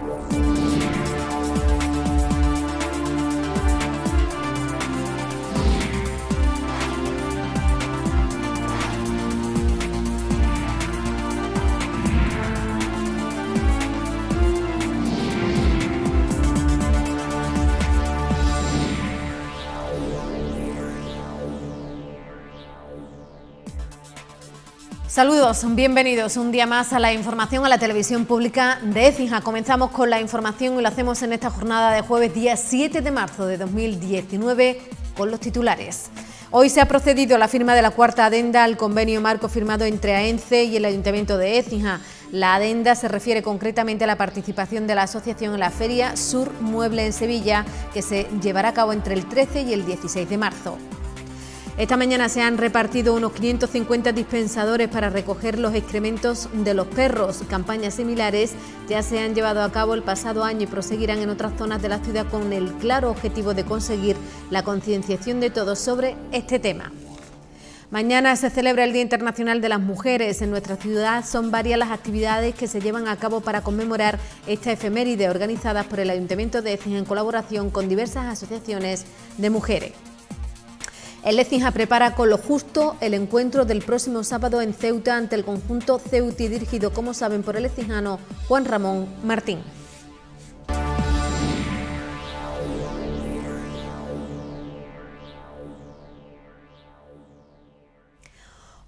Música Saludos, bienvenidos un día más a la información a la televisión pública de Écija. Comenzamos con la información y lo hacemos en esta jornada de jueves día 7 de marzo de 2019 con los titulares. Hoy se ha procedido a la firma de la cuarta adenda al convenio marco firmado entre AENCE e y el Ayuntamiento de Écija. La adenda se refiere concretamente a la participación de la asociación en la Feria Sur Mueble en Sevilla, que se llevará a cabo entre el 13 y el 16 de marzo. Esta mañana se han repartido unos 550 dispensadores para recoger los excrementos de los perros. Campañas similares ya se han llevado a cabo el pasado año y proseguirán en otras zonas de la ciudad con el claro objetivo de conseguir la concienciación de todos sobre este tema. Mañana se celebra el Día Internacional de las Mujeres. En nuestra ciudad son varias las actividades que se llevan a cabo para conmemorar esta efeméride organizadas por el Ayuntamiento de EFES en colaboración con diversas asociaciones de mujeres. El Ecija prepara con lo justo el encuentro del próximo sábado en Ceuta ante el conjunto Ceuti dirigido, como saben, por el ecijano Juan Ramón Martín.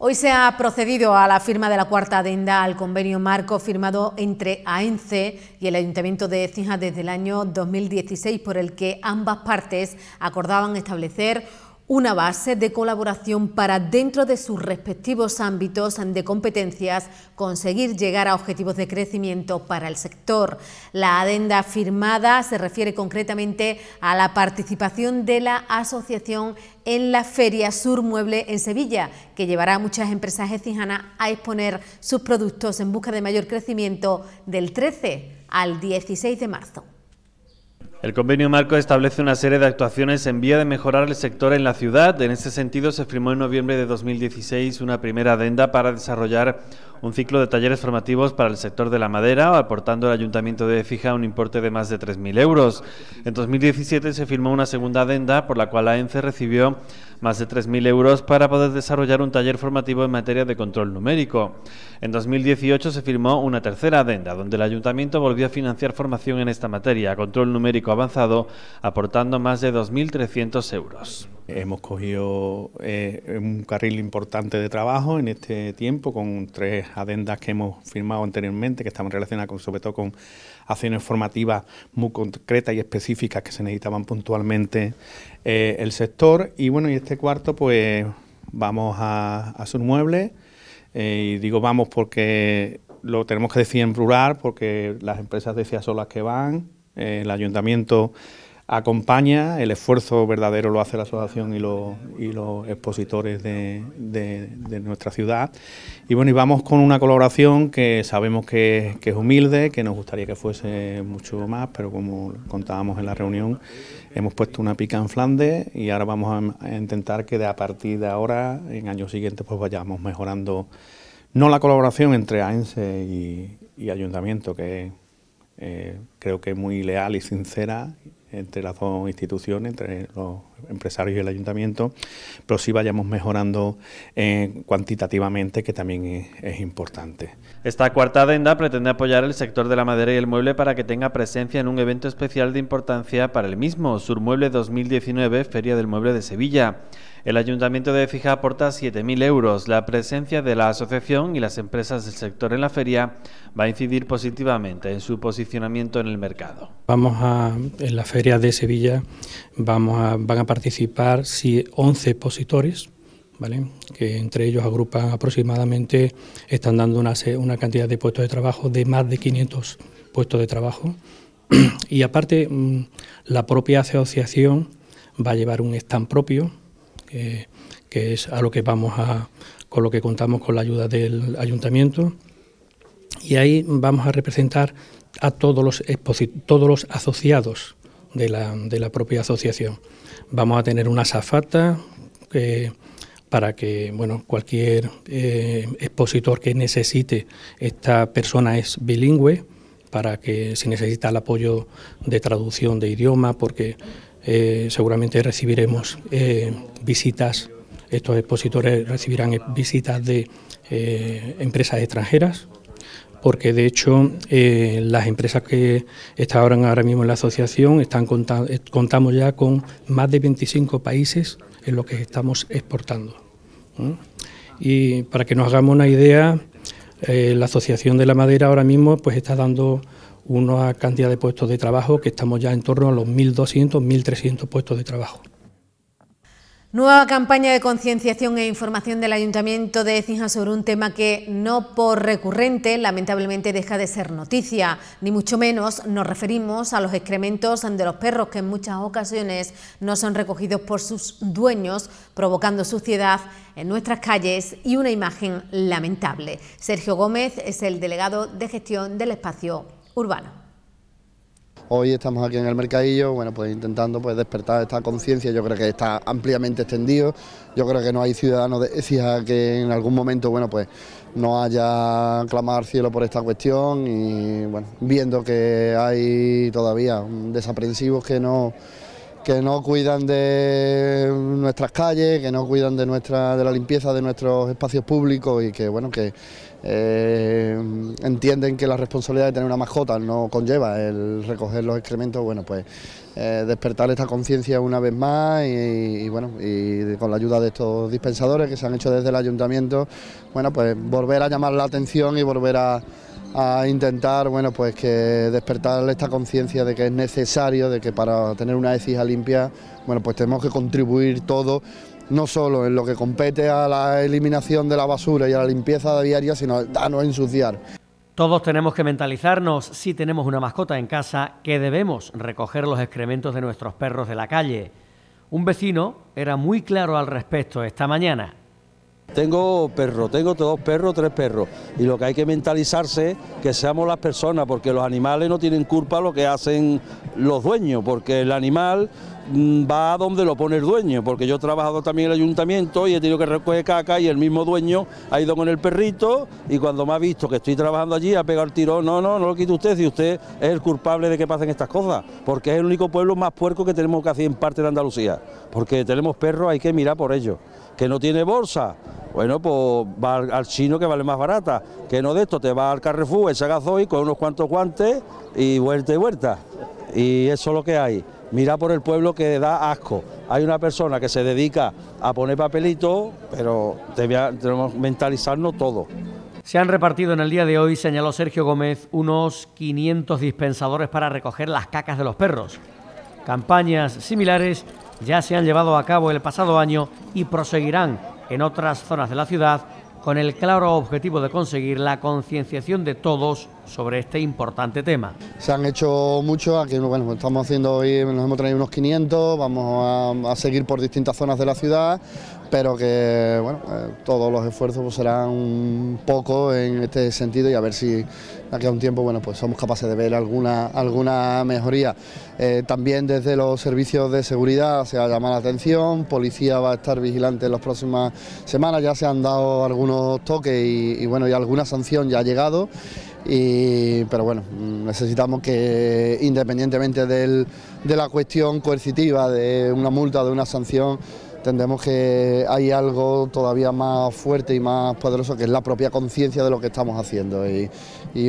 Hoy se ha procedido a la firma de la cuarta adenda al convenio marco firmado entre AENCE y el Ayuntamiento de Ecija desde el año 2016, por el que ambas partes acordaban establecer una base de colaboración para, dentro de sus respectivos ámbitos de competencias, conseguir llegar a objetivos de crecimiento para el sector. La adenda firmada se refiere concretamente a la participación de la asociación en la Feria Sur Mueble en Sevilla, que llevará a muchas empresas ecijanas a exponer sus productos en busca de mayor crecimiento del 13 al 16 de marzo. El convenio marco establece una serie de actuaciones en vía de mejorar el sector en la ciudad. En ese sentido, se firmó en noviembre de 2016 una primera adenda para desarrollar un ciclo de talleres formativos para el sector de la madera, aportando al Ayuntamiento de Fija un importe de más de 3.000 euros. En 2017 se firmó una segunda adenda por la cual la ENCE recibió más de 3.000 euros para poder desarrollar un taller formativo en materia de control numérico. En 2018 se firmó una tercera adenda, donde el Ayuntamiento volvió a financiar formación en esta materia, control numérico avanzado, aportando más de 2.300 euros. Hemos cogido eh, un carril importante de trabajo en este tiempo con tres adendas que hemos firmado anteriormente, que estaban relacionadas sobre todo con acciones formativas muy concretas y específicas que se necesitaban puntualmente eh, el sector. Y bueno, y este cuarto, pues vamos a, a sus muebles. Eh, y digo vamos porque lo tenemos que decir en plural, porque las empresas de CIA las que van, el ayuntamiento acompaña, el esfuerzo verdadero lo hace la asociación y, los expositores de, nuestra ciudad. Y bueno, y vamos con una colaboración que sabemos que, es humilde, que nos gustaría que fuese mucho más, pero como contábamos en la reunión, hemos puesto una pica en Flandes y ahora vamos a, intentar que de a partir de ahora, en años siguientes, pues vayamos mejorando no la colaboración entre AENSE y, ayuntamiento, que eh, creo que muy leal y sincera entre las dos instituciones, entre los empresarios y el ayuntamiento, pero sí vayamos mejorando eh, cuantitativamente, que también es, importante. Esta cuarta adenda pretende apoyar el sector de la madera y el mueble para que tenga presencia en un evento especial de importancia para el mismo, Surmueble 2019, Feria del Mueble de Sevilla. El Ayuntamiento de Fija aporta 7.000 euros. La presencia de la asociación y las empresas del sector en la feria va a incidir positivamente en su posicionamiento en el mercado. Vamos a, en la feria de Sevilla vamos a, van a participar 11 expositores, ¿Vale? que entre ellos agrupan aproximadamente, están dando una, una, cantidad de puestos de trabajo de más de 500 puestos de trabajo. Y aparte, mm, la propia asociación va a llevar un stand propio que, es a lo que vamos a, con lo que contamos con la ayuda del ayuntamiento. Y ahí vamos a representar a todos los, todos los asociados de la, propia asociación. Vamos a tener una zafata para que bueno, cualquier eh, expositor que necesite, esta persona es bilingüe, para que si necesita el apoyo de traducción de idioma, porque eh, seguramente recibiremos eh, visitas, estos expositores recibirán eh, visitas de empresas extranjeras, porque de hecho las empresas que están ahora mismo en la asociación están contamos ya con más de 25 países en los que estamos exportando. Y para que nos hagamos una idea, la Asociación de la Madera ahora mismo pues está dando una cantidad de puestos de trabajo que estamos ya en torno a los 1.200, 1.300 puestos de trabajo. Nueva campaña de concienciación e información del Ayuntamiento de Ecija sobre un tema que no por recurrente lamentablemente deja de ser noticia, ni mucho menos nos referimos a los excrementos de los perros que en muchas ocasiones no son recogidos por sus dueños, provocando suciedad en nuestras calles y una imagen lamentable. Sergio Gómez es el delegado de gestión del espacio Urbana. Hoy estamos aquí en el mercadillo, bueno, pues intentando pues despertar esta conciencia, yo creo que está ampliamente extendido. Yo creo que no hay ciudadanos de que en algún momento, bueno, pues no haya clamado al cielo por esta cuestión y bueno, viendo que hay todavía desaprensivos que no que no cuidan de nuestras calles, que no cuidan de nuestra de la limpieza de nuestros espacios públicos y que bueno, que eh, entienden que la responsabilidad de tener una mascota no conlleva el recoger los excrementos, bueno, pues eh, despertar esta conciencia una vez más y, bueno, y con la ayuda de estos dispensadores que se han hecho desde el ayuntamiento, bueno, pues volver a llamar la atención y volver a intentar, bueno, pues que despertar esta conciencia de que es necesario, de que para tener una ecija limpia, bueno, pues tenemos que contribuir todo no solo en lo que compete a la eliminación de la basura y a la limpieza diaria, sino a no ensuciar. Todos tenemos que mentalizarnos, si tenemos una mascota en casa, que debemos recoger los excrementos de nuestros perros de la calle. Un vecino era muy claro al respecto esta mañana. Tengo perro, tengo dos perros, tres perros. Y lo que hay que mentalizarse que seamos las personas, porque los animales no tienen culpa lo que hacen los dueños, porque el animal Mm, va a donde lo pone el dueño, porque yo he trabajado también en el ayuntamiento y he tenido que recoger caca y el mismo dueño ha ido con el perrito y cuando me ha visto que estoy trabajando allí ha pegado el tirón, no, no, no lo quite usted si usted es el culpable de que pasen estas cosas, porque es el único pueblo más puerco que tenemos casi en parte de Andalucía, porque tenemos perros, hay que mirar por ellos, que no tiene bolsa, bueno, pues va al, chino que vale más barata, que no de esto, te va al Carrefour, ese gasoil con unos cuantos guantes y vuelta y vuelta, y eso es lo que hay mira por el pueblo que da asco. Hay una persona que se dedica a poner papelito... pero debemos mentalizarnos todo. Se han repartido en el día de hoy, señaló Sergio Gómez, unos 500 dispensadores para recoger las cacas de los perros. Campañas similares ya se han llevado a cabo el pasado año y proseguirán en otras zonas de la ciudad con el claro objetivo de conseguir la concienciación de todos sobre este importante tema. Se han hecho muchos, aquí bueno, pues estamos haciendo hoy, nos hemos traído unos 500, vamos a seguir por distintas zonas de la ciudad, pero que bueno, eh, todos los esfuerzos pues, serán un poco en este sentido y a ver si aquí a un tiempo bueno, pues somos capaces de ver alguna, alguna mejoría. Eh, también desde los servicios de seguridad se ha llamado la atención, policía va a estar vigilante en las próximas semanas, ya se han dado algunos toques y, y bueno, y alguna sanción ya ha llegado. Y, pero bueno, mm, necesitamos que independientemente del, de la cuestión coercitiva, de una multa, de una sanción, entendemos que hay algo todavía más fuerte y más poderoso que es la propia conciencia de lo que estamos haciendo y,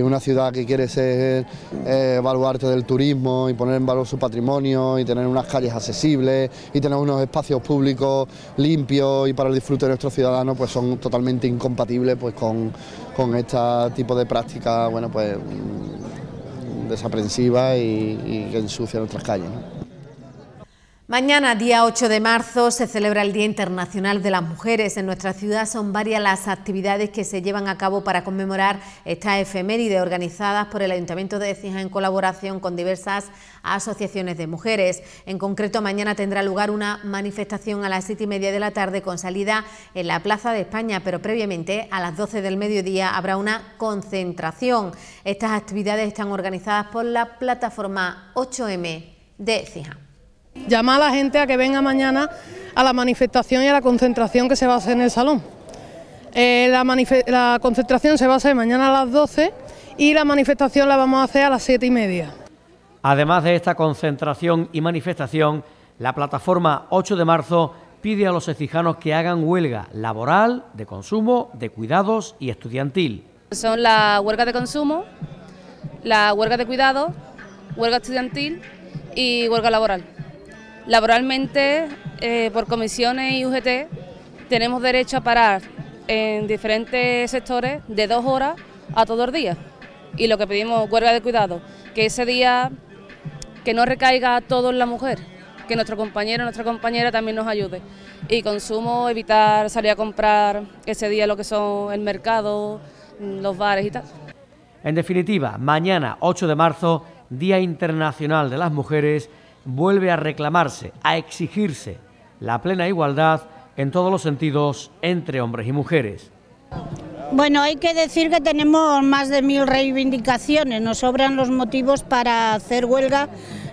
una ciudad que quiere ser ...evaluarte eh, del turismo y poner en valor su patrimonio y tener unas calles accesibles y tener unos espacios públicos limpios y para el disfrute de nuestros ciudadanos pues son totalmente incompatibles pues con, con este tipo de prácticas bueno pues mm, ...desaprensivas y, que ensucian nuestras calles. Mañana, día 8 de marzo, se celebra el Día Internacional de las Mujeres. En nuestra ciudad son varias las actividades que se llevan a cabo para conmemorar esta efeméride organizadas por el Ayuntamiento de Cija en colaboración con diversas asociaciones de mujeres. En concreto, mañana tendrá lugar una manifestación a las 7 y media de la tarde con salida en la Plaza de España, pero previamente a las 12 del mediodía habrá una concentración. Estas actividades están organizadas por la plataforma 8M de Cija. Llama a la gente a que venga mañana a la manifestación y a la concentración que se va a hacer en el salón. Eh, la, concentración se va a hacer mañana a las 12 y la manifestación la vamos a hacer a las 7 y media. Además de esta concentración y manifestación, la plataforma 8 de marzo pide a los ecijanos que hagan huelga laboral, de consumo, de cuidados y estudiantil. Son la huelga de consumo, la huelga de cuidados, huelga estudiantil y huelga laboral. Laboralmente, eh, por comisiones y UGT, tenemos derecho a parar en diferentes sectores de dos horas a todos los días... Y lo que pedimos, huelga de cuidado, que ese día que no recaiga todo en la mujer, que nuestro compañero, nuestra compañera también nos ayude. Y consumo, evitar salir a comprar ese día lo que son el mercado, los bares y tal. En definitiva, mañana 8 de marzo, Día Internacional de las Mujeres, vuelve a reclamarse, a exigirse la plena igualdad en todos los sentidos entre hombres y mujeres. Bueno, hay que decir que tenemos más de mil reivindicaciones, nos sobran los motivos para hacer huelga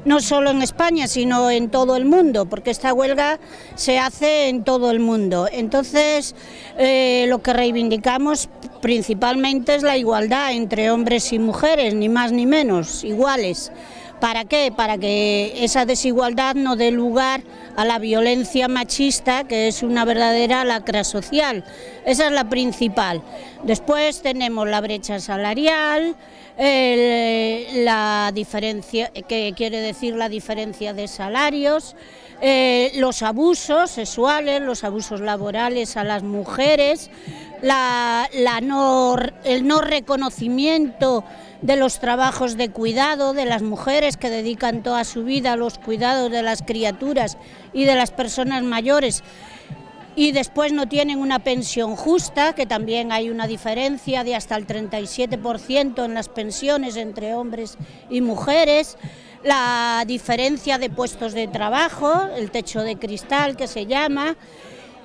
no solo en España, sino en todo el mundo, porque esta huelga se hace en todo el mundo. Entonces, eh, lo que reivindicamos principalmente es la igualdad entre hombres y mujeres, ni más ni menos, iguales. ¿Para qué? Para que esa desigualdad no dé lugar a la violencia machista, que es una verdadera lacra social. Esa es la principal. Después tenemos la brecha salarial, la diferencia, que quiere decir la diferencia de salarios, eh, los abusos sexuales, los abusos laborales a las mujeres, el no reconocimiento de los trabajos de cuidado, de las mujeres que dedican toda su vida a los cuidados de las criaturas y de las personas mayores y después no tienen una pensión justa, que también hay una diferencia de hasta el 37% en las pensiones entre hombres y mujeres, la diferencia de puestos de trabajo, el techo de cristal que se llama,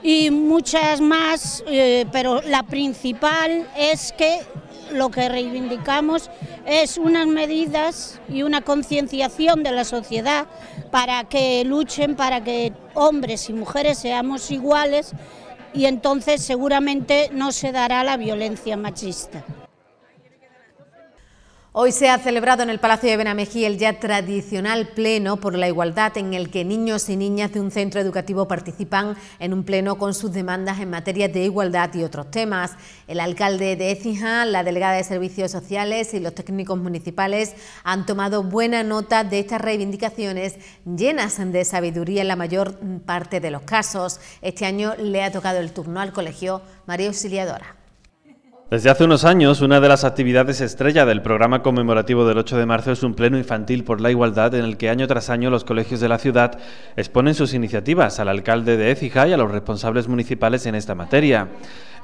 y muchas más, eh, pero la principal es que lo que reivindicamos es unas medidas y una concienciación de la sociedad para que luchen, para que hombres y mujeres seamos iguales y entonces seguramente no se dará la violencia machista. Hoy se ha celebrado en el Palacio de Benamejí el ya tradicional pleno por la igualdad en el que niños y niñas de un centro educativo participan en un pleno con sus demandas en materia de igualdad y otros temas. El alcalde de Écija, la delegada de Servicios Sociales y los técnicos municipales han tomado buena nota de estas reivindicaciones llenas de sabiduría en la mayor parte de los casos. Este año le ha tocado el turno al colegio María Auxiliadora. Desde hace unos años, una de las actividades estrella del programa conmemorativo del 8 de marzo es un pleno infantil por la igualdad en el que año tras año los colegios de la ciudad exponen sus iniciativas al alcalde de Écija y a los responsables municipales en esta materia.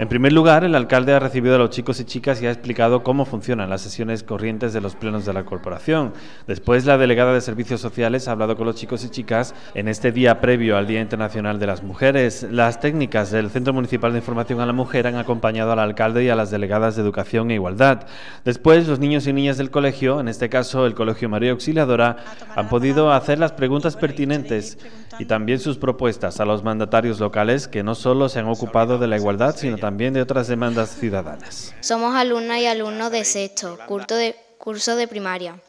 En primer lugar, el alcalde ha recibido a los chicos y chicas y ha explicado cómo funcionan las sesiones corrientes de los plenos de la corporación. Después, la delegada de Servicios Sociales ha hablado con los chicos y chicas en este día previo al Día Internacional de las Mujeres. Las técnicas del Centro Municipal de Información a la Mujer han acompañado al alcalde y a las delegadas de Educación e Igualdad. Después, los niños y niñas del colegio, en este caso el Colegio María Auxiliadora, han podido hacer las preguntas pertinentes y también sus propuestas a los mandatarios locales que no solo se han ocupado de la igualdad, sino también también de otras demandas ciudadanas. Somos alumnas y alumnos de sexto, curso de, curso de primaria,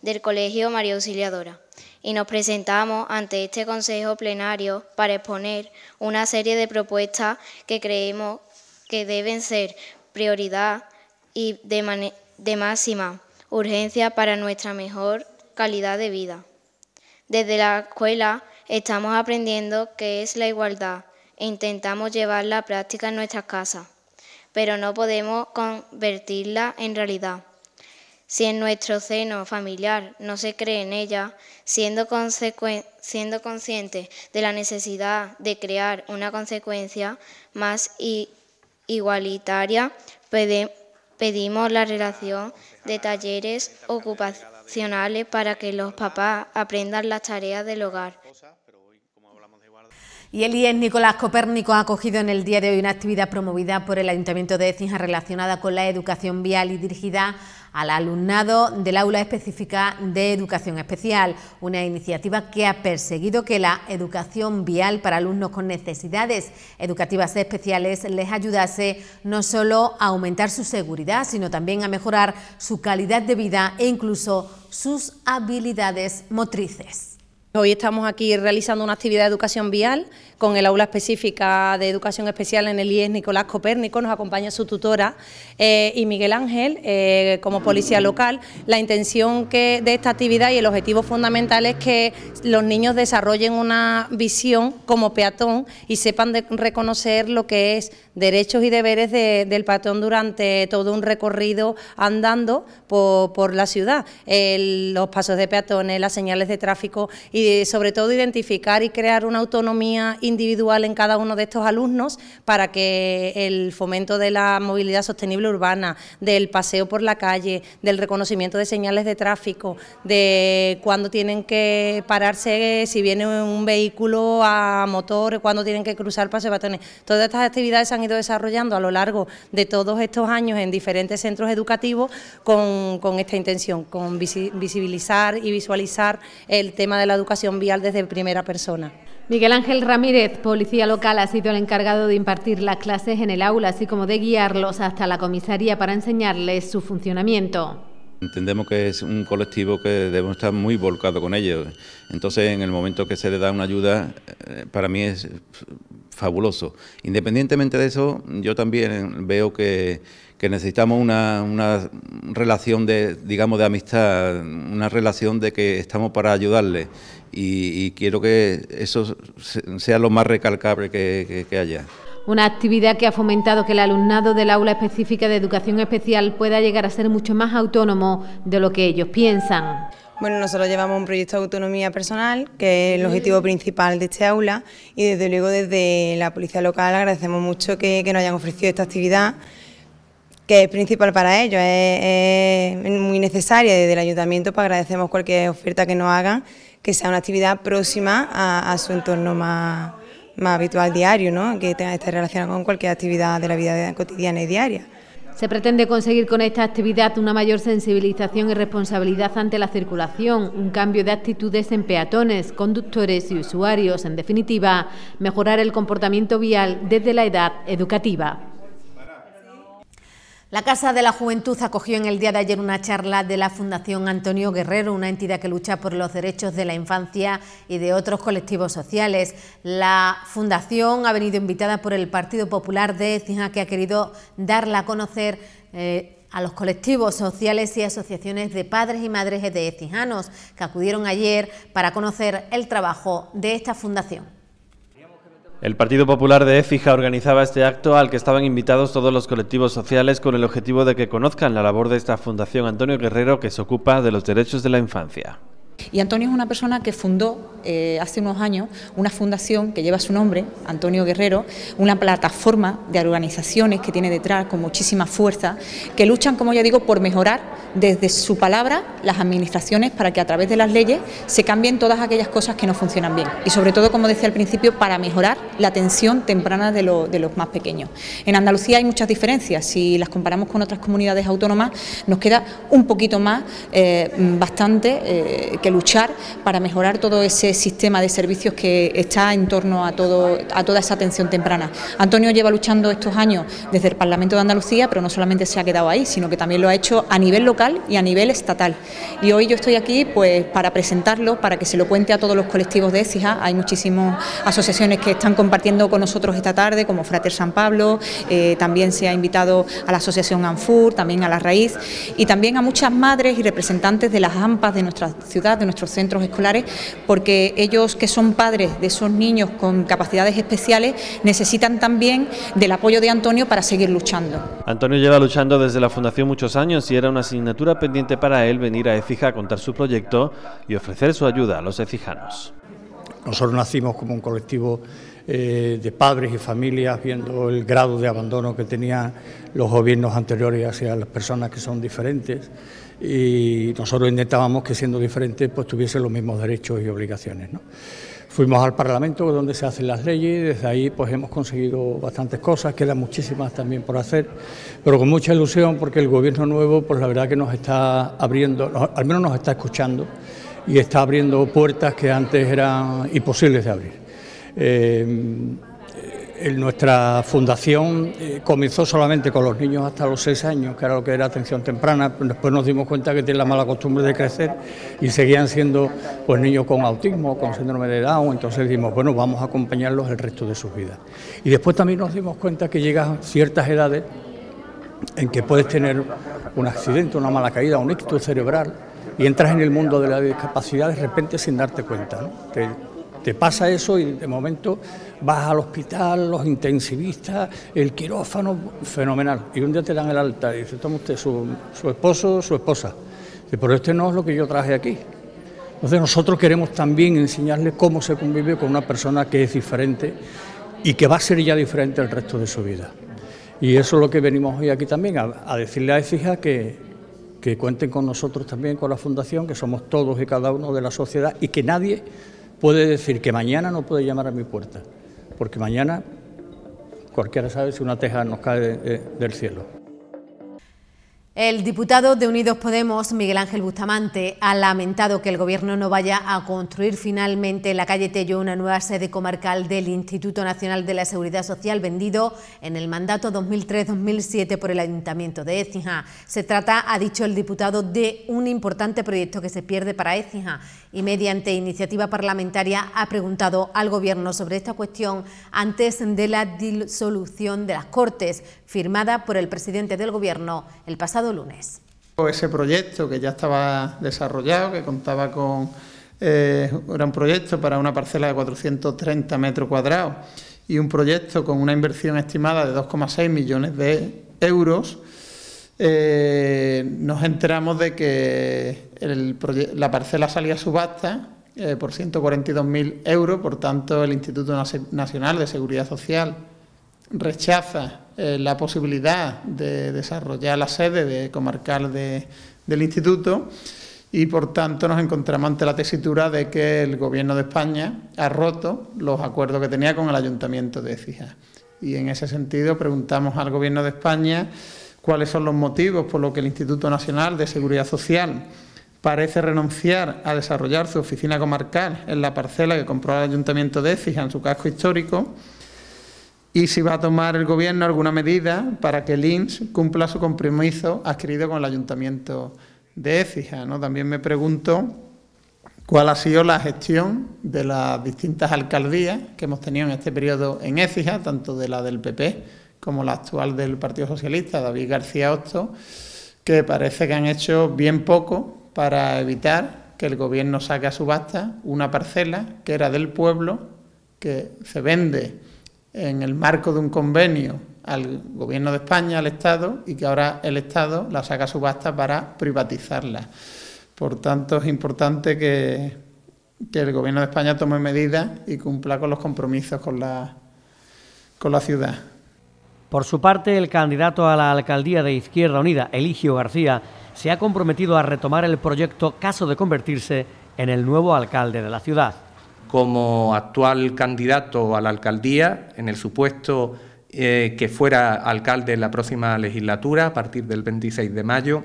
del Colegio María Auxiliadora, y nos presentamos ante este Consejo Plenario para exponer una serie de propuestas que creemos que deben ser prioridad y de, de máxima urgencia para nuestra mejor calidad de vida. Desde la escuela estamos aprendiendo qué es la igualdad e intentamos llevarla a práctica en nuestras casas, pero no podemos convertirla en realidad. Si en nuestro seno familiar no se cree en ella, siendo, conscientes de la necesidad de crear una consecuencia más igualitaria, pedimos la relación de talleres ocupacionales para que los papás aprendan las tareas del hogar y el IES Nicolás Copérnico ha acogido en el día de hoy una actividad promovida por el Ayuntamiento de Ecija relacionada con la educación vial y dirigida al alumnado del aula específica de educación especial, una iniciativa que ha perseguido que la educación vial para alumnos con necesidades educativas especiales les ayudase no solo a aumentar su seguridad, sino también a mejorar su calidad de vida e incluso sus habilidades motrices. Hoy estamos aquí realizando una actividad de educación vial con el aula específica de educación especial en el IES Nicolás Copérnico. Nos acompaña su tutora eh, y Miguel Ángel eh, como policía local. La intención que, de esta actividad y el objetivo fundamental es que los niños desarrollen una visión como peatón y sepan reconocer lo que es derechos y deberes del peatón durante todo un recorrido andando por, la ciudad. los pasos de peatones, las señales de tráfico y eh, sobre todo identificar y crear una autonomía individual en cada uno de estos alumnos para que el fomento de la movilidad sostenible urbana, del paseo por la calle, del reconocimiento de señales de tráfico, de cuándo tienen que pararse si viene un vehículo a motor, cuándo tienen que cruzar de batones. Todas estas actividades se han ido desarrollando a lo largo de todos estos años en diferentes centros educativos con, con esta intención, con visibilizar y visualizar el tema de la educación educación vial desde primera persona. Miguel Ángel Ramírez, policía local, ha sido el encargado de impartir las clases en el aula, así como de guiarlos hasta la comisaría para enseñarles su funcionamiento. Entendemos que es un colectivo que debemos estar muy volcado con ellos. Entonces, en el momento que se le da una ayuda, eh, para mí es fabuloso. Independientemente de eso, yo también veo que que necesitamos una, relación de, digamos, de amistad, una relación de que estamos para ayudarle y, quiero que eso sea lo más recalcable que, haya. Una actividad que ha fomentado que el alumnado del aula específica de educación especial pueda llegar a ser mucho más autónomo de lo que ellos piensan. Bueno, nosotros llevamos un proyecto de autonomía personal, que es el objetivo principal de este aula, y desde luego desde la Policía Local agradecemos mucho que nos hayan ofrecido esta actividad que es principal para ellos, es, muy necesaria. Desde el ayuntamiento pues agradecemos cualquier oferta que nos hagan, que sea una actividad próxima a, su entorno más, habitual diario, ¿no? que tenga esta relación con cualquier actividad de la vida cotidiana y diaria. Se pretende conseguir con esta actividad una mayor sensibilización y responsabilidad ante la circulación, un cambio de actitudes en peatones, conductores y usuarios, en definitiva, mejorar el comportamiento vial desde la edad educativa. La Casa de la Juventud acogió en el día de ayer una charla de la Fundación Antonio Guerrero, una entidad que lucha por los derechos de la infancia y de otros colectivos sociales. La Fundación ha venido invitada por el Partido Popular de Ecija, que ha querido darla a conocer eh, a los colectivos sociales y asociaciones de padres y madres de cijanos que acudieron ayer para conocer el trabajo de esta fundación. El Partido Popular de Écija organizaba este acto al que estaban invitados todos los colectivos sociales con el objetivo de que conozcan la labor de esta Fundación Antonio Guerrero que se ocupa de los derechos de la infancia. Y Antonio es una persona que fundó eh, hace unos años una fundación que lleva su nombre, Antonio Guerrero, una plataforma de organizaciones que tiene detrás con muchísima fuerza, que luchan, como ya digo, por mejorar desde su palabra las administraciones para que a través de las leyes se cambien todas aquellas cosas que no funcionan bien. Y sobre todo, como decía al principio, para mejorar la atención temprana de, los más pequeños. En Andalucía hay muchas diferencias, si las comparamos con otras comunidades autónomas, nos queda un poquito más, eh, bastante, eh, que luchar para mejorar todo ese sistema de servicios que está en torno a, todo, a toda esa atención temprana. Antonio lleva luchando estos años desde el Parlamento de Andalucía, pero no solamente se ha quedado ahí, sino que también lo ha hecho a nivel local y a nivel estatal. Y hoy yo estoy aquí pues para presentarlo, para que se lo cuente a todos los colectivos de ECIJA. Hay muchísimas asociaciones que están compartiendo con nosotros esta tarde, como Frater San Pablo, eh, también se ha invitado a la Asociación ANFUR, también a La Raíz y también a muchas madres y representantes de las AMPAs de nuestra ciudad de nuestros centros escolares, porque ellos que son padres de esos niños con capacidades especiales necesitan también del apoyo de Antonio para seguir luchando. Antonio lleva luchando desde la Fundación muchos años y era una asignatura pendiente para él venir a Ecija a contar su proyecto y ofrecer su ayuda a los ecijanos. Nosotros nacimos como un colectivo eh, de padres y familias, viendo el grado de abandono que tenían los gobiernos anteriores hacia las personas que son diferentes y nosotros intentábamos que siendo diferentes pues tuviese los mismos derechos y obligaciones. Fuimos al Parlamento donde se hacen las leyes, desde ahí pues hemos conseguido bastantes cosas, quedan muchísimas también por hacer, pero con mucha ilusión porque el gobierno nuevo pues la verdad que nos está abriendo, al menos nos está escuchando y está abriendo puertas que antes eran imposibles de abrir. Eh, nuestra fundación eh, comenzó solamente con los niños hasta los seis años, que era lo que era atención temprana. Después nos dimos cuenta que tienen la mala costumbre de crecer y seguían siendo pues, niños con autismo, con síndrome de Down. Entonces dijimos, bueno, vamos a acompañarlos el resto de sus vidas. Y después también nos dimos cuenta que llegan ciertas edades en que puedes tener un accidente, una mala caída, un ictus cerebral y entras en el mundo de la discapacidad de repente sin darte cuenta te pasa eso y de momento vas al hospital, los intensivistas, el quirófano, fenomenal. Y un día te dan el alta y dice, toma usted su, su esposo, su esposa. Dice, pero este no es lo que yo traje aquí. Entonces nosotros queremos también enseñarle... cómo se convive con una persona que es diferente y que va a ser ya diferente el resto de su vida. Y eso es lo que venimos hoy aquí también, a, decirle a Efija que, que cuenten con nosotros también, con la Fundación, que somos todos y cada uno de la sociedad y que nadie puede decir que mañana no puede llamar a mi puerta, porque mañana cualquiera sabe si una teja nos cae del cielo. El diputado de Unidos Podemos, Miguel Ángel Bustamante, ha lamentado que el Gobierno no vaya a construir finalmente en la calle Tello una nueva sede comarcal del Instituto Nacional de la Seguridad Social vendido en el mandato 2003-2007 por el Ayuntamiento de Écija. Se trata, ha dicho el diputado, de un importante proyecto que se pierde para Écija y mediante iniciativa parlamentaria ha preguntado al Gobierno sobre esta cuestión antes de la disolución de las Cortes, firmada por el presidente del Gobierno el pasado lunes. Ese proyecto que ya estaba desarrollado, que contaba con... Eh, era un proyecto para una parcela de 430 metros cuadrados y un proyecto con una inversión estimada de 2,6 millones de euros, eh, nos enteramos de que la parcela salía a subasta eh, por 142.000 euros, por tanto el Instituto Nacional de Seguridad Social rechaza eh, la posibilidad de desarrollar la sede de comarcal del instituto y por tanto nos encontramos ante la tesitura de que el Gobierno de España ha roto los acuerdos que tenía con el Ayuntamiento de Écija. Y en ese sentido preguntamos al Gobierno de España cuáles son los motivos por los que el Instituto Nacional de Seguridad Social parece renunciar a desarrollar su oficina comarcal en la parcela que compró el Ayuntamiento de Écija en su casco histórico y si va a tomar el Gobierno alguna medida para que el INS cumpla su compromiso adquirido con el Ayuntamiento de Écija. ¿no? También me pregunto cuál ha sido la gestión de las distintas alcaldías que hemos tenido en este periodo en Écija, tanto de la del PP como la actual del Partido Socialista, David García Osto... que parece que han hecho bien poco para evitar que el gobierno saque a subasta una parcela que era del pueblo, que se vende en el marco de un convenio al gobierno de España, al Estado, y que ahora el Estado la saca a subasta para privatizarla. Por tanto, es importante que, que el gobierno de España tome medidas y cumpla con los compromisos con la, con la ciudad. Por su parte, el candidato a la alcaldía de Izquierda Unida, Eligio García, se ha comprometido a retomar el proyecto caso de convertirse en el nuevo alcalde de la ciudad. Como actual candidato a la alcaldía, en el supuesto eh, que fuera alcalde en la próxima legislatura, a partir del 26 de mayo,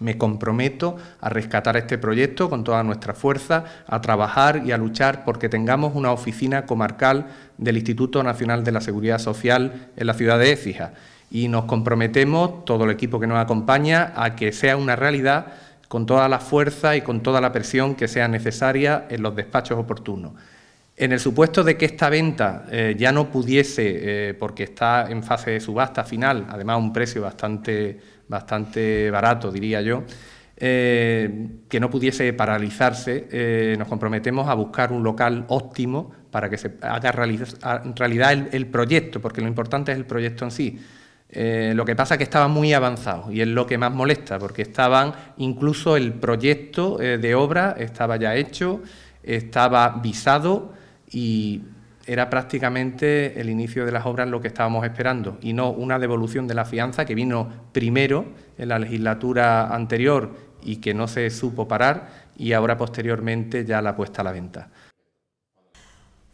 me comprometo a rescatar este proyecto con toda nuestra fuerza, a trabajar y a luchar porque tengamos una oficina comarcal del Instituto Nacional de la Seguridad Social en la ciudad de Écija y nos comprometemos, todo el equipo que nos acompaña, a que sea una realidad con toda la fuerza y con toda la presión que sea necesaria en los despachos oportunos. En el supuesto de que esta venta eh, ya no pudiese, eh, porque está en fase de subasta final, además un precio bastante, bastante barato, diría yo, eh, que no pudiese paralizarse, nos comprometemos a buscar un local óptimo para que se haga realidad el proyecto, porque lo importante es el proyecto en sí. Eh, lo que pasa es que estaba muy avanzado y es lo que más molesta, porque estaban, incluso el proyecto eh, de obra estaba ya hecho, estaba visado y era prácticamente el inicio de las obras lo que estábamos esperando y no una devolución de la fianza que vino primero en la legislatura anterior y que no se supo parar y ahora posteriormente ya la puesta a la venta.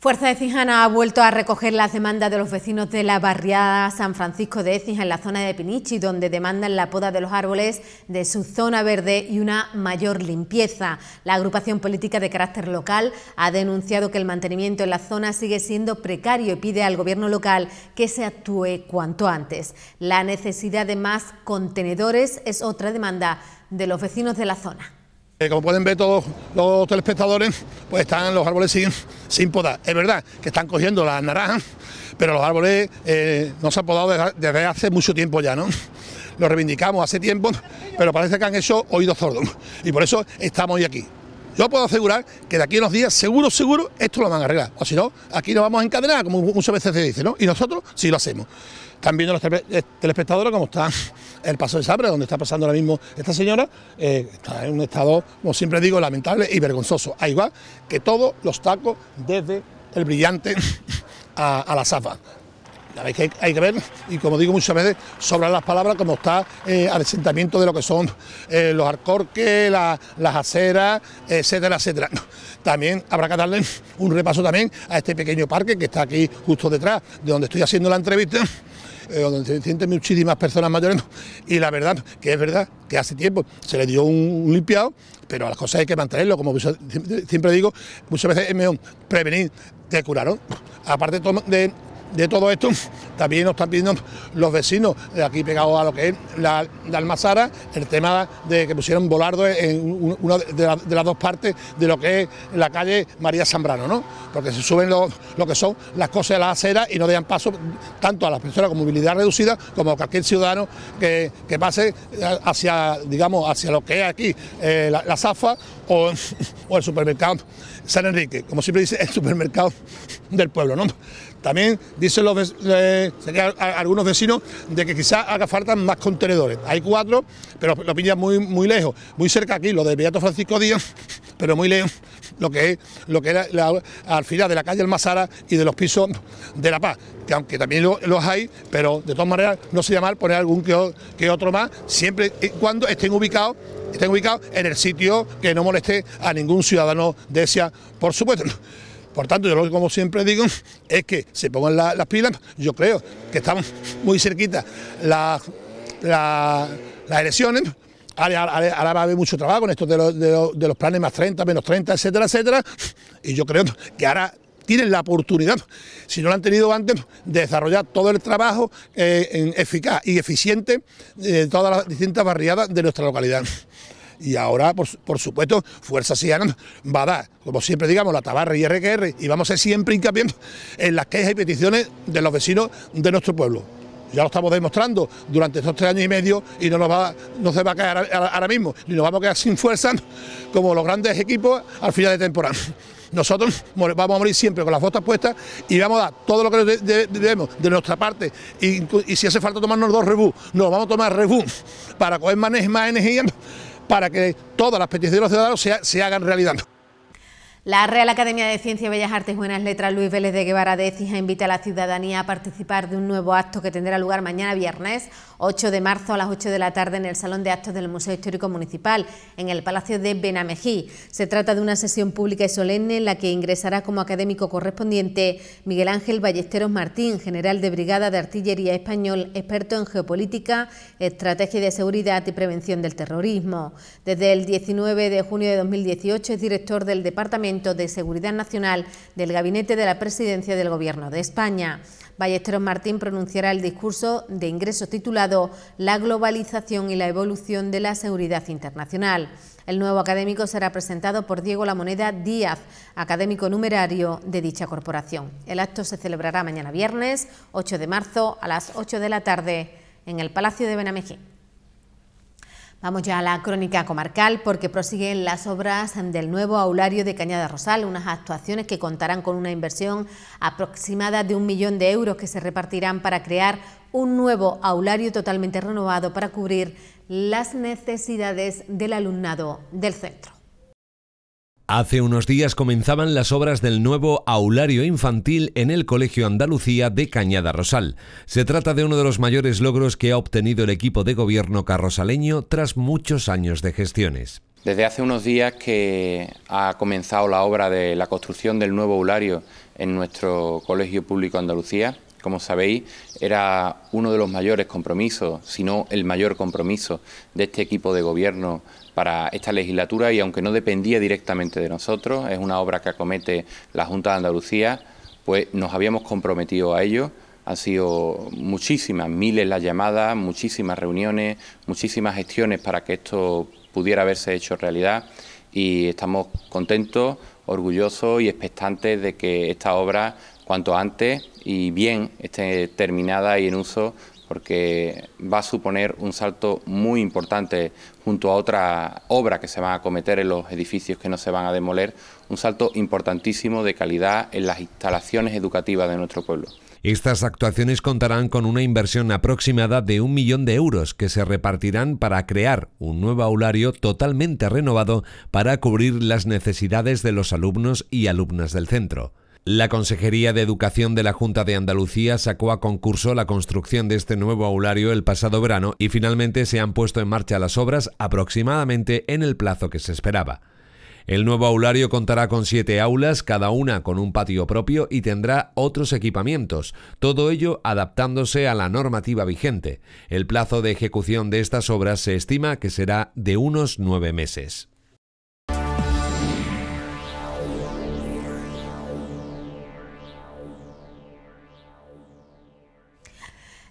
Fuerza de Cijana ha vuelto a recoger las demandas de los vecinos de la barriada San Francisco de Ecija en la zona de Pinichi, donde demandan la poda de los árboles de su zona verde y una mayor limpieza. La agrupación política de carácter local ha denunciado que el mantenimiento en la zona sigue siendo precario y pide al gobierno local que se actúe cuanto antes. La necesidad de más contenedores es otra demanda de los vecinos de la zona. Como pueden ver todos los telespectadores, pues están los árboles sin, sin podar. Es verdad que están cogiendo las naranjas, pero los árboles eh, no se han podado desde, hace mucho tiempo ya, ¿no? Lo reivindicamos hace tiempo, pero parece que han hecho oídos sordos y por eso estamos hoy aquí. Yo puedo asegurar que de aquí a unos días, seguro, seguro, esto lo van a arreglar. O si no, aquí nos vamos a encadenar, como muchas veces se dice, ¿no? Y nosotros sí lo hacemos. Están viendo los eh, telespectadores cómo están el Paso de sabre, donde está pasando ahora mismo esta señora, eh, está en un estado, como siempre digo, lamentable y vergonzoso. Ahí va, que todos los tacos, desde el brillante a, la zafa. Hay que, hay que ver, y como digo muchas veces, sobran las palabras, como está el eh, al asentamiento de lo que son eh, los arcorques, las aceras, etcétera, etcétera. También habrá que darle un repaso también a este pequeño parque que está aquí justo detrás de donde estoy haciendo la entrevista eh, donde se sienten muchísimas personas mayores. Y la verdad, que es verdad que hace tiempo se le dio un, limpiado, pero a las cosas hay que mantenerlo, como siempre digo, muchas veces es mejor prevenir que curar. Aparte de de todo esto también nos están pidiendo los vecinos, de aquí pegados a lo que es la, Almazara, el tema de que pusieron volardo en una de, las dos partes de lo que es la calle María Zambrano, ¿no? Porque se suben lo, que son las cosas de la acera y no dejan paso tanto a las personas con movilidad reducida como a cualquier ciudadano que, pase hacia, digamos, hacia lo que es aquí eh, la, la o, el supermercado San Enrique. Como siempre dice, el supermercado del pueblo. ¿no? También dicen algunos vecinos de que quizás haga falta más contenedores. Hay cuatro, pero lo pillan muy, muy lejos. Muy cerca aquí, lo de Beato Francisco Díaz, pero muy lejos lo que es lo que era al final de la calle Almazara y de los pisos de La Paz, que aunque también los hay, pero de todas maneras no sería mal poner algún que otro más, siempre y cuando estén ubicados estén ubicados en el sitio que no moleste a ningún ciudadano de por supuesto. Por tanto, yo lo que como siempre digo es que se pongan las pilas, yo creo que estamos muy cerquita las, elecciones, ahora, va a haber mucho trabajo en esto de los, planes más 30, menos 30, etcétera, etcétera, y yo creo que ahora tienen la oportunidad, si no lo han tenido antes, de desarrollar todo el trabajo eh, eficaz y eficiente eh, de todas las distintas barriadas de nuestra localidad y ahora, por, supuesto, Fuerza Ciudadana va a dar, como siempre digamos, la tabarra y RQR y vamos a ser siempre hincapié en las quejas y peticiones de los vecinos de nuestro pueblo. Ya lo estamos demostrando durante estos tres años y medio y no nos va, no se va a caer ahora mismo, ni nos vamos a quedar sin fuerza como los grandes equipos al final de temporada. Nosotros vamos a morir siempre con las botas puestas y vamos a dar todo lo que debemos de nuestra parte. Y, si hace falta tomarnos dos rebús, nos vamos a tomar rebús para coger más, más energía para que todas las peticiones de los ciudadanos se, hagan realidad. La Real Academia de Ciencias Bellas Artes y Buenas Letras Luis Vélez de Guevara de invita a la ciudadanía a participar de un nuevo acto que tendrá lugar mañana viernes 8 de marzo a las 8 de la tarde en el Salón de Actos del Museo Histórico Municipal, en el Palacio de Benamejí. Se trata de una sesión pública y solemne en la que ingresará como académico correspondiente Miguel Ángel Ballesteros Martín, general de Brigada de Artillería Español, experto en geopolítica, estrategia de seguridad y prevención del terrorismo. Desde el 19 de junio de 2018 es director del Departamento de Seguridad Nacional del Gabinete de la Presidencia del Gobierno de España. Ballesteros Martín pronunciará el discurso de ingreso titulado La globalización y la evolución de la seguridad internacional. El nuevo académico será presentado por Diego La Moneda Díaz, académico numerario de dicha corporación. El acto se celebrará mañana viernes, 8 de marzo, a las 8 de la tarde, en el Palacio de Benamejí. Vamos ya a la crónica comarcal porque prosiguen las obras del nuevo aulario de Cañada Rosal, unas actuaciones que contarán con una inversión aproximada de un millón de euros que se repartirán para crear un nuevo aulario totalmente renovado para cubrir las necesidades del alumnado del centro. Hace unos días comenzaban las obras del nuevo aulario infantil en el Colegio Andalucía de Cañada Rosal. Se trata de uno de los mayores logros que ha obtenido el equipo de gobierno carrosaleño tras muchos años de gestiones. Desde hace unos días que ha comenzado la obra de la construcción del nuevo aulario en nuestro Colegio Público Andalucía, como sabéis, era uno de los mayores compromisos, si no el mayor compromiso de este equipo de gobierno para esta legislatura y aunque no dependía directamente de nosotros, es una obra que acomete la Junta de Andalucía, pues nos habíamos comprometido a ello. Han sido muchísimas, miles las llamadas, muchísimas reuniones, muchísimas gestiones para que esto pudiera haberse hecho realidad y estamos contentos, orgullosos y expectantes de que esta obra cuanto antes y bien esté terminada y en uso porque va a suponer un salto muy importante junto a otra obra que se va a cometer en los edificios que no se van a demoler, un salto importantísimo de calidad en las instalaciones educativas de nuestro pueblo. Estas actuaciones contarán con una inversión aproximada de un millón de euros que se repartirán para crear un nuevo aulario totalmente renovado para cubrir las necesidades de los alumnos y alumnas del centro. La Consejería de Educación de la Junta de Andalucía sacó a concurso la construcción de este nuevo aulario el pasado verano y finalmente se han puesto en marcha las obras aproximadamente en el plazo que se esperaba. El nuevo aulario contará con siete aulas, cada una con un patio propio y tendrá otros equipamientos, todo ello adaptándose a la normativa vigente. El plazo de ejecución de estas obras se estima que será de unos nueve meses.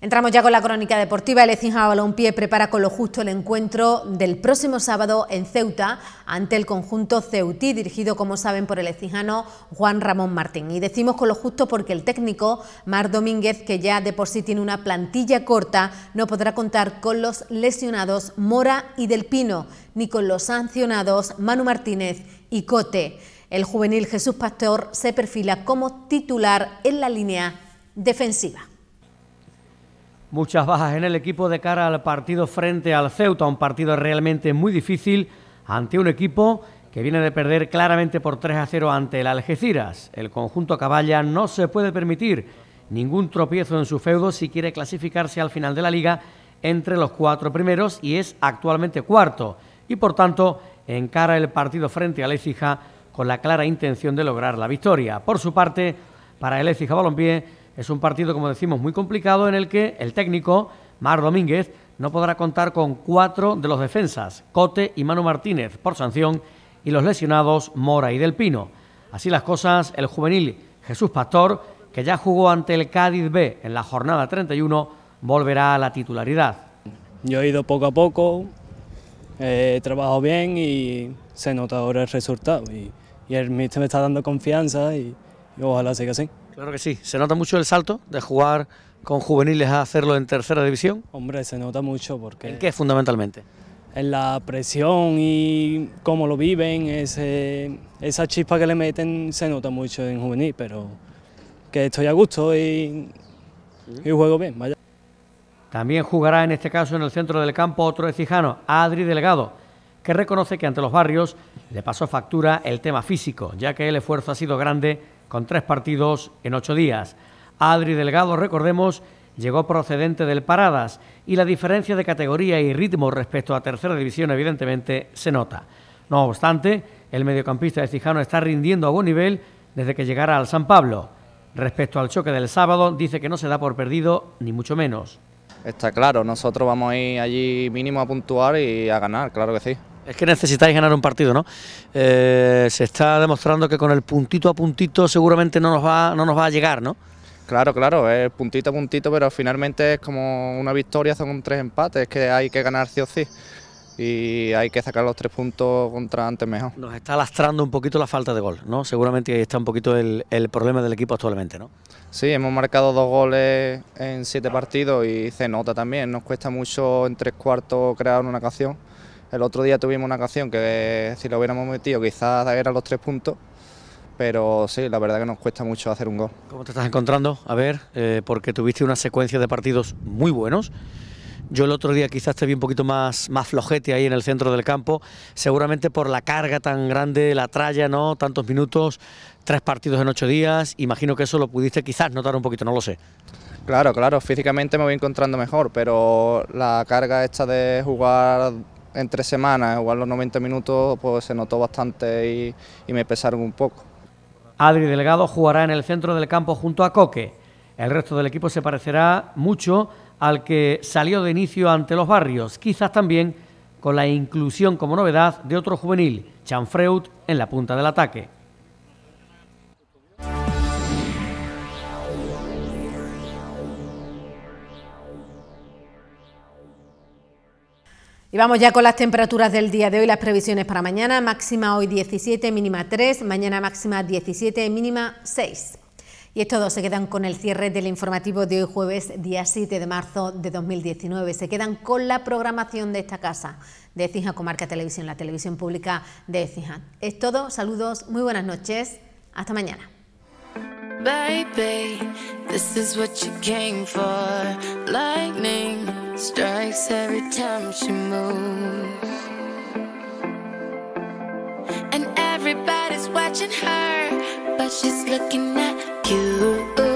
Entramos ya con la crónica deportiva. El Ecija Balompié prepara con lo justo el encuentro del próximo sábado en Ceuta ante el conjunto Ceutí, dirigido, como saben, por el ecijano Juan Ramón Martín. Y decimos con lo justo porque el técnico Mar Domínguez, que ya de por sí tiene una plantilla corta, no podrá contar con los lesionados Mora y Del Pino, ni con los sancionados Manu Martínez y Cote. El juvenil Jesús Pastor se perfila como titular en la línea defensiva muchas bajas en el equipo de cara al partido frente al Ceuta, un partido realmente muy difícil ante un equipo que viene de perder claramente por 3 a 0 ante el Algeciras. El conjunto Caballa no se puede permitir ningún tropiezo en su feudo si quiere clasificarse al final de la liga entre los cuatro primeros y es actualmente cuarto y por tanto encara el partido frente al Ecija con la clara intención de lograr la victoria. Por su parte, para el Écija Balompié es un partido, como decimos, muy complicado en el que el técnico, Mar Domínguez, no podrá contar con cuatro de los defensas, Cote y Manu Martínez, por sanción, y los lesionados Mora y Del Pino. Así las cosas, el juvenil Jesús Pastor, que ya jugó ante el Cádiz B en la jornada 31, volverá a la titularidad. Yo he ido poco a poco, he trabajado bien y se nota ahora el resultado. Y, el míster me está dando confianza y, y ojalá siga así. Claro que sí. ¿Se nota mucho el salto de jugar con juveniles a hacerlo en tercera división? Hombre, se nota mucho porque... ¿En qué fundamentalmente? En la presión y cómo lo viven, ese, esa chispa que le meten se nota mucho en juvenil, pero que estoy a gusto y, juego bien. También jugará en este caso en el centro del campo otro de cijano, Adri Delgado, que reconoce que ante los barrios le pasó factura el tema físico, ya que el esfuerzo ha sido grande con tres partidos en ocho días. Adri Delgado, recordemos, llegó procedente del Paradas y la diferencia de categoría y ritmo respecto a tercera división evidentemente se nota. No obstante, el mediocampista de Cijano está rindiendo a buen nivel desde que llegara al San Pablo. Respecto al choque del sábado, dice que no se da por perdido, ni mucho menos. Está claro, nosotros vamos a ir allí mínimo a puntuar y a ganar, claro que sí. Es que necesitáis ganar un partido, ¿no? Eh, se está demostrando que con el puntito a puntito seguramente no nos va, no nos va a llegar, ¿no? Claro, claro, es puntito a puntito, pero finalmente es como una victoria, son tres empates, es que hay que ganar sí o sí. Y hay que sacar los tres puntos contra antes mejor. Nos está lastrando un poquito la falta de gol, ¿no? Seguramente ahí está un poquito el, problema del equipo actualmente, ¿no? Sí, hemos marcado dos goles en siete partidos y se nota también. Nos cuesta mucho en tres cuartos crear una ocasión el otro día tuvimos una ocasión que si lo hubiéramos metido quizás era los tres puntos, pero sí, la verdad que nos cuesta mucho hacer un gol. ¿Cómo te estás encontrando? A ver, eh, porque tuviste una secuencia de partidos muy buenos. Yo el otro día quizás te vi un poquito más, más flojete ahí en el centro del campo, seguramente por la carga tan grande, la tralla, ¿no? Tantos minutos, tres partidos en ocho días, imagino que eso lo pudiste quizás notar un poquito, no lo sé. Claro, claro, físicamente me voy encontrando mejor, pero la carga esta de jugar tres semanas, igual los 90 minutos, pues se notó bastante y, y me pesaron un poco. Adri Delgado jugará en el centro del campo junto a Coque. El resto del equipo se parecerá mucho al que salió de inicio ante los barrios, quizás también con la inclusión como novedad de otro juvenil, Chanfreud, en la punta del ataque. Y vamos ya con las temperaturas del día de hoy, las previsiones para mañana, máxima hoy 17, mínima 3, mañana máxima 17, mínima 6. Y estos dos se quedan con el cierre del informativo de hoy jueves, día 7 de marzo de 2019. Se quedan con la programación de esta casa, de Ecija Comarca Televisión, la televisión pública de Ecija. Es todo, saludos, muy buenas noches, hasta mañana. Strikes every time she moves. And everybody's watching her, but she's looking at you.